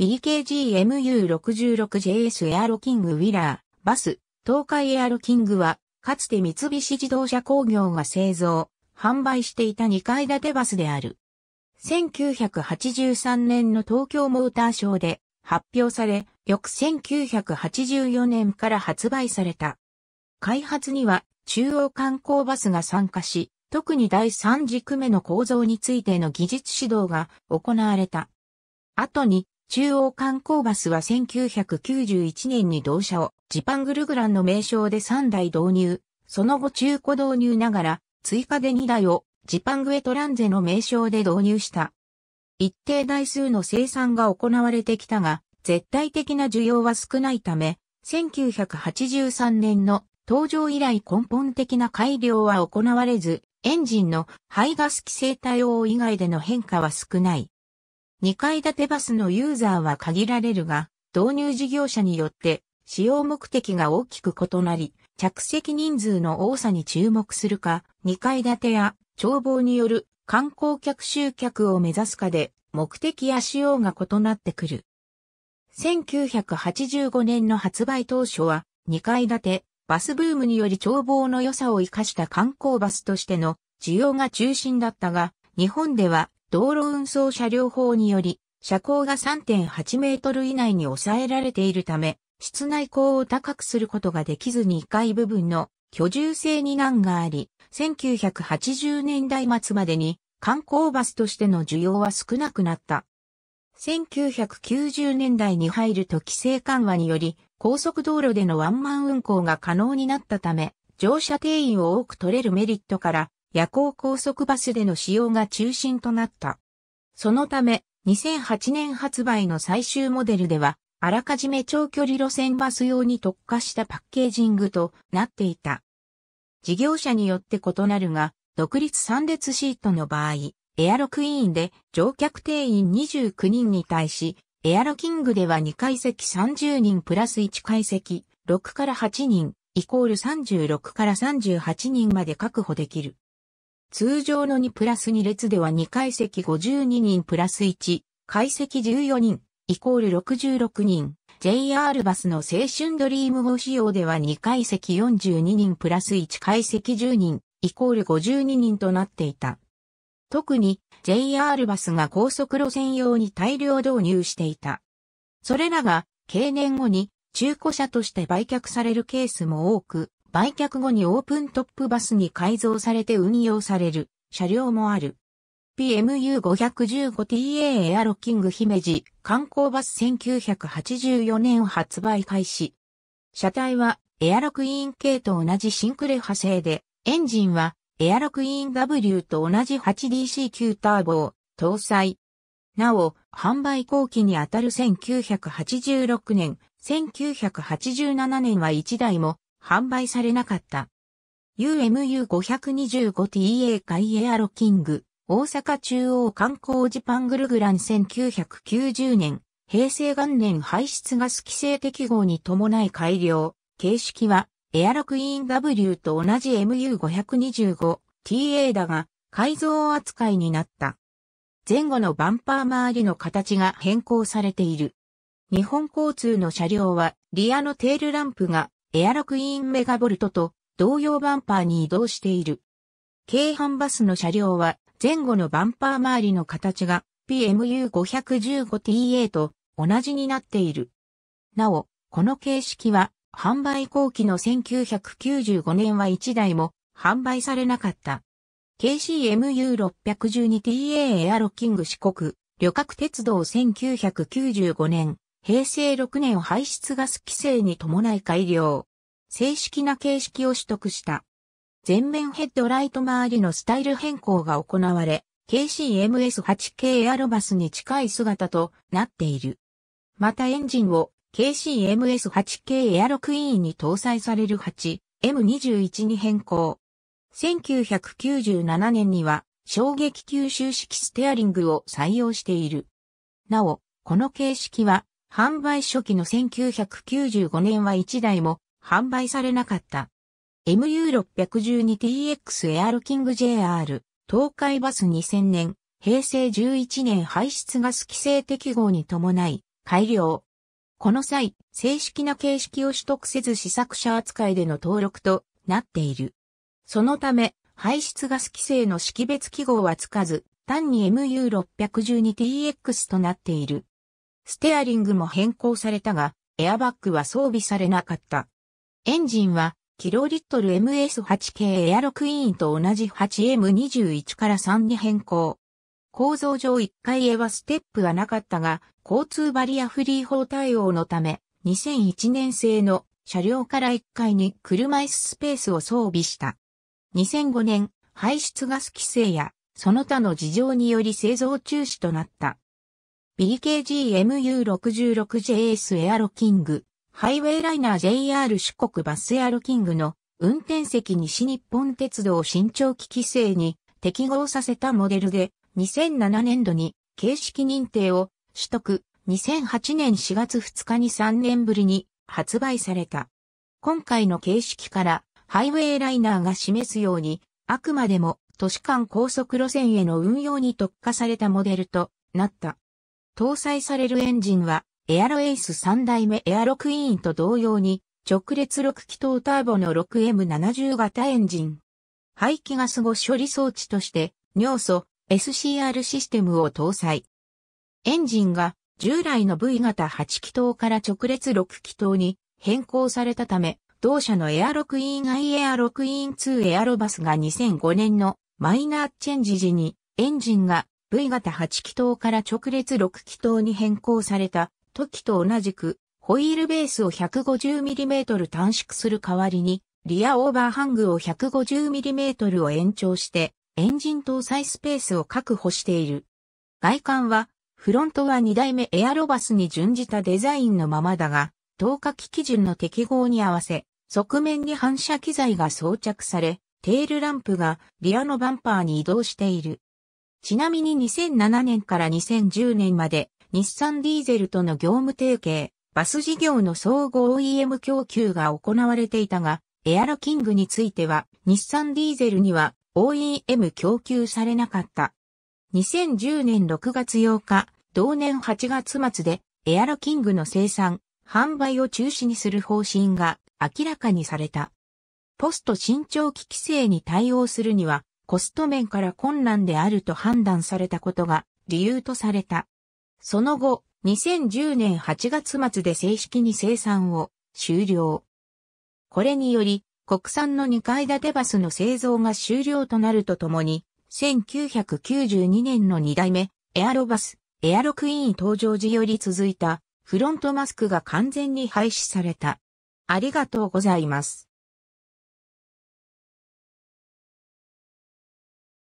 BKGMU66JS エアロキングウィラー、バス、東海エアロキングは、かつて三菱自動車工業が製造、販売していた2階建てバスである。1983年の東京モーターショーで発表され、翌1984年から発売された。開発には中央観光バスが参加し、特に第3軸目の構造についての技術指導が行われた。後に中央観光バスは1991年に同社をジパングルグランの名称で3台導入、その後中古導入ながら追加で2台をジパングエトランゼの名称で導入した。一定台数の生産が行われてきたが、絶対的な需要は少ないため、1983年の登場以来根本的な改良は行われず、エンジンの排ガス規制対応以外での変化は少ない。2階建てバスのユーザーは限られるが、導入事業者によって使用目的が大きく異なり、着席人数の多さに注目するか、2階建てや眺望による観光客集客を目指すかで、目的や仕様が異なってくる。1985年の発売当初は、2階建て、バスブームにより眺望の良さを活かした観光バスとしての需要が中心だったが、日本では道路運送車両法により、車高が3.8メートル以内に抑えられているため、室内高を高くすることができず2階部分の居住性に難があり、1980年代末までに観光バスとしての需要は少なくなった。1990年代に入ると規制緩和により、高速道路でのワンマン運行が可能になったため、乗車定員を多く取れるメリットから、夜行高速バスでの使用が中心となった。そのため、2008年発売の最終モデルでは、あらかじめ長距離路線バス用に特化したパッケージングとなっていた。事業者によって異なるが、独立3列シートの場合、エアロクイーンで乗客定員29人に対し、エアロキングでは2階席30人プラス1階席6から8人イコール36から38人まで確保できる。通常の2プラス2列では2階席52人プラス1、階席14人、イコール66人。JR バスの青春ドリーム号仕様では2階席42人プラス1階席10人、イコール52人となっていた。特に JR バスが高速路線用に大量導入していた。それらが経年後に中古車として売却されるケースも多く、売却後にオープントップバスに改造されて運用される車両もある。PMU515TA エアロッキング姫路観光バス1984年発売開始。車体はエアロクイーン系と同じシンクレ派製で、エンジンはエアロクイーン W と同じ 8DC9 ターボを搭載。なお、販売後期にあたる1986年、1987年は1台も販売されなかった。UMU525TA イエアロキング、大阪中央観光ジパングルグラン1990年、平成元年排出ガス規制適合に伴い改良。形式は、エアロクイーン W と同じ MU525TA だが、改造扱いになった。前後のバンパー周りの形が変更されている。日本交通の車両は、リアのテールランプがエアロクイーンメガボルトと同様バンパーに移動している。軽半バスの車両は前後のバンパー周りの形が PMU515TA と同じになっている。なお、この形式は販売後期の1995年は1台も販売されなかった。KCMU612TA エアロキング四国旅客鉄道1995年平成6年排出ガス規制に伴い改良。正式な形式を取得した。前面ヘッドライト周りのスタイル変更が行われ、KCMS8 系エアロバスに近い姿となっている。またエンジンを KCMS8 系エアロクイーンに搭載される 8M21 に変更。1997年には衝撃吸収式ステアリングを採用している。なお、この形式は販売初期の1995年は1台も販売されなかった。MU612TX エアロキング JR 東海バス2000年平成11年排出ガス規制適合に伴い改良。この際、正式な形式を取得せず試作者扱いでの登録となっている。そのため、排出ガス規制の識別記号はつかず、単に MU612TX となっている。ステアリングも変更されたが、エアバッグは装備されなかった。エンジンは、キロリットル MS8 系エアロクイーンと同じ 8M21 から3に変更。構造上1階へはステップはなかったが、交通バリアフリー法対応のため、2001年製の車両から1階に車椅子スペースを装備した。2005年、排出ガス規制や、その他の事情により製造中止となった。BKGMU66JS エアロキング、ハイウェイライナー JR 四国バスエアロキングの運転席西日本鉄道新長期規制に適合させたモデルで2007年度に形式認定を取得2008年4月2日に3年ぶりに発売された。今回の形式からハイウェイライナーが示すようにあくまでも都市間高速路線への運用に特化されたモデルとなった。搭載されるエンジンは、エアロエイス3代目エアロクイーンと同様に、直列6気筒ターボの 6M70 型エンジン。排気ガス後処理装置として、尿素 SCR システムを搭載。エンジンが従来の V 型8気筒から直列6気筒に変更されたため、同社のエアロクイーン I エアロクイーン2エアロバスが2005年のマイナーチェンジ時にエンジンが V 型8気筒から直列6気筒に変更された時と同じくホイールベースを 150mm 短縮する代わりにリアオーバーハングを 150mm を延長してエンジン搭載スペースを確保している。外観はフロントは2代目エアロバスに準じたデザインのままだが、透過機基準の適合に合わせ、側面に反射機材が装着され、テールランプがリアのバンパーに移動している。ちなみに2007年から2010年まで日産ディーゼルとの業務提携、バス事業の総合 OEM 供給が行われていたが、エアロキングについては日産ディーゼルには OEM 供給されなかった。2010年6月8日、同年8月末でエアロキングの生産、販売を中止にする方針が明らかにされた。ポスト新長期規制に対応するには、コスト面から困難であると判断されたことが理由とされた。その後、2010年8月末で正式に生産を終了。これにより、国産の2階建てバスの製造が終了となるとともに、1992年の2代目、エアロバス、エアロクイーン登場時より続いた、フロントマスクが完全に廃止された。ありがとうございます。